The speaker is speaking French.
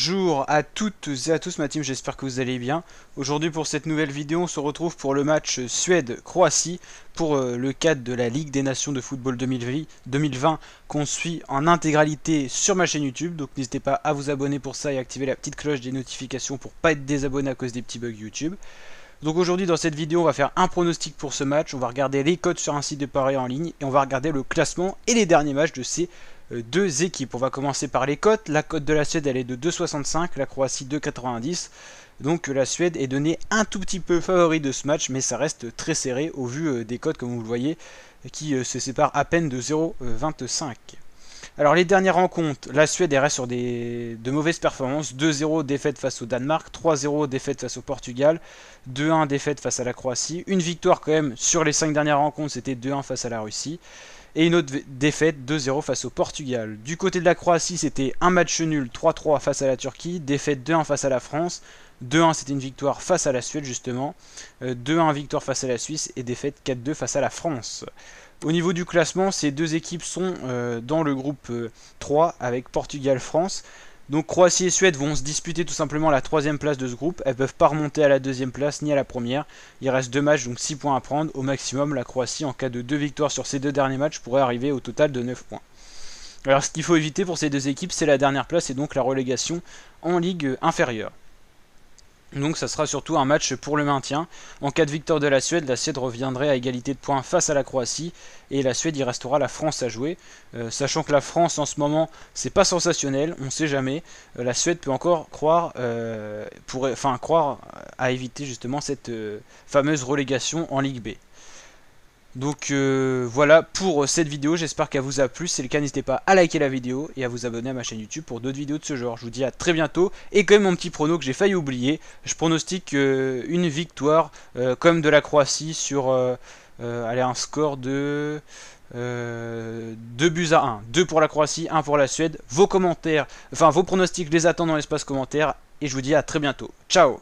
Bonjour à toutes et à tous ma team, j'espère que vous allez bien. Aujourd'hui pour cette nouvelle vidéo, on se retrouve pour le match Suède-Croatie pour euh, le cadre de la Ligue des Nations de Football 2020 qu'on suit en intégralité sur ma chaîne YouTube. Donc n'hésitez pas à vous abonner pour ça et activer la petite cloche des notifications pour pas être désabonné à cause des petits bugs YouTube. Donc aujourd'hui dans cette vidéo on va faire un pronostic pour ce match, on va regarder les codes sur un site de paris en ligne et on va regarder le classement et les derniers matchs de ces euh, deux équipes. On va commencer par les cotes, la cote de la Suède elle est de 2,65, la Croatie 2,90. Donc euh, la Suède est donnée un tout petit peu favori de ce match mais ça reste très serré au vu euh, des cotes comme vous le voyez qui se séparent à peine de 0,25. Alors les dernières rencontres, la Suède restée sur de mauvaises performances. 2-0 défaite face au Danemark, 3-0 défaite face au Portugal, 2-1 défaite face à la Croatie. Une victoire quand même sur les 5 dernières rencontres, c'était 2-1 face à la Russie. Et une autre défaite, 2-0 face au Portugal. Du côté de la Croatie, c'était un match nul, 3-3 face à la Turquie, défaite 2-1 face à la France, 2-1 c'était une victoire face à la Suède justement, 2-1 euh, victoire face à la Suisse et défaite 4-2 face à la France. Au niveau du classement, ces deux équipes sont euh, dans le groupe 3 euh, avec Portugal-France. Donc Croatie et Suède vont se disputer tout simplement la troisième place de ce groupe. Elles ne peuvent pas remonter à la deuxième place ni à la première. Il reste deux matchs, donc 6 points à prendre. Au maximum, la Croatie, en cas de deux victoires sur ces deux derniers matchs, pourrait arriver au total de 9 points. Alors ce qu'il faut éviter pour ces deux équipes, c'est la dernière place et donc la relégation en ligue inférieure. Donc ça sera surtout un match pour le maintien. En cas de victoire de la Suède, la Suède reviendrait à égalité de points face à la Croatie et la Suède y restera la France à jouer. Euh, sachant que la France en ce moment c'est pas sensationnel, on sait jamais. Euh, la Suède peut encore croire, euh, enfin, croire à éviter justement cette fameuse relégation en Ligue B. Donc euh, voilà pour euh, cette vidéo, j'espère qu'elle vous a plu. Si c'est le cas, n'hésitez pas à liker la vidéo et à vous abonner à ma chaîne YouTube pour d'autres vidéos de ce genre. Je vous dis à très bientôt. Et même mon petit prono que j'ai failli oublier, je pronostique euh, une victoire comme de la Croatie sur un score de 2 buts à 1. 2 pour la Croatie, 1 pour la Suède. Vos commentaires, enfin vos pronostics, je les attends dans l'espace commentaire. Et je vous dis à très bientôt. Ciao